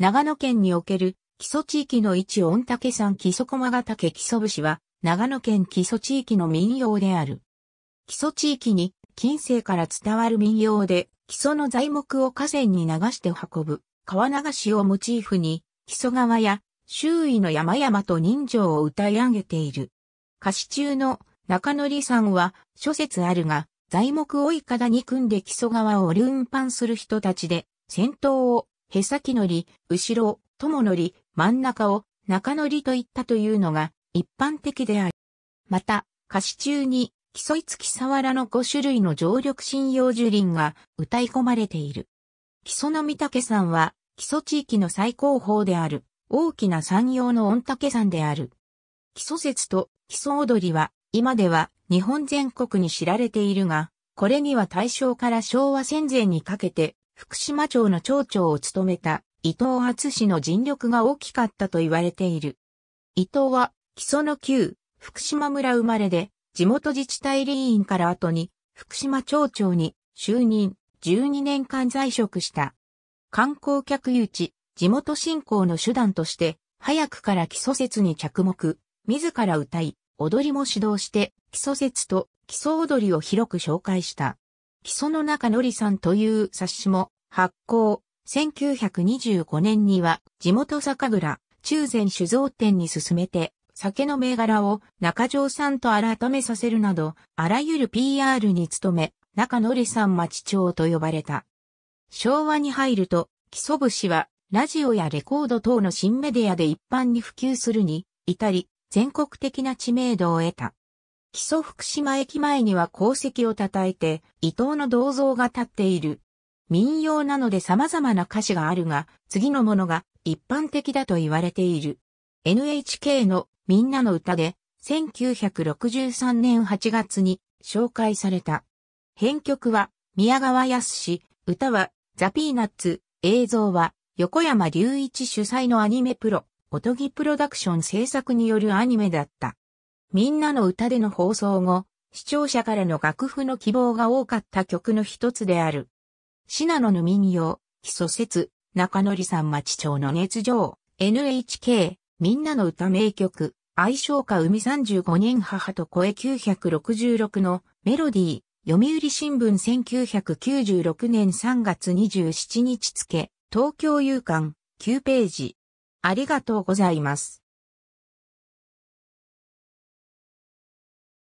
長野県における基礎地域の一御嶽山基礎駒ヶ岳基礎節は、長野県基礎地域の民謡である。基礎地域に近世から伝わる民謡で、基礎の材木を河川に流して運ぶ、川流しをモチーフに、基礎川や周囲の山々と人情を歌い上げている。歌詞中の中則さんは諸説あるが、材木をいかだに組んで基礎川をル運搬する人たちで、戦闘をへさきのり、後ろを、友のり、真ん中を、中のりといったというのが一般的である。また、歌詞中に、基礎付きサワラの5種類の常緑針葉樹林が歌い込まれている。基礎の御岳山は、基礎地域の最高峰である、大きな山陽の御岳山である。基礎説と基礎踊りは、今では日本全国に知られているが、これには大正から昭和戦前にかけて福島町の町長を務めた伊藤厚氏の尽力が大きかったと言われている。伊藤は基礎の旧福島村生まれで地元自治体理員から後に福島町長に就任12年間在職した。観光客誘致、地元振興の手段として早くから基礎説に着目、自ら歌い、踊りも指導して基礎説と基礎踊りを広く紹介した。木曽の中のりさんという冊子も発行。1925年には地元酒蔵、中禅酒造店に進めて、酒の銘柄を中条さんと改めさせるなど、あらゆる PR に努め、中のりさん町長と呼ばれた。昭和に入ると、木曽節は、ラジオやレコード等の新メディアで一般に普及するに、至り、全国的な知名度を得た。木曽福島駅前には功績を称えて、伊藤の銅像が立っている。民謡なので様々な歌詞があるが、次のものが一般的だと言われている。NHK のみんなの歌で、1963年8月に紹介された。編曲は宮川康歌はザ・ピーナッツ、映像は横山隆一主催のアニメプロ、おとぎプロダクション制作によるアニメだった。みんなの歌での放送後、視聴者からの楽譜の希望が多かった曲の一つである。シナノの民謡、基礎説、中さん町町の熱情、NHK、みんなの歌名曲、愛称歌海35年母と声966のメロディー、読売新聞1996年3月27日付、東京夕刊9ページ。ありがとうございます。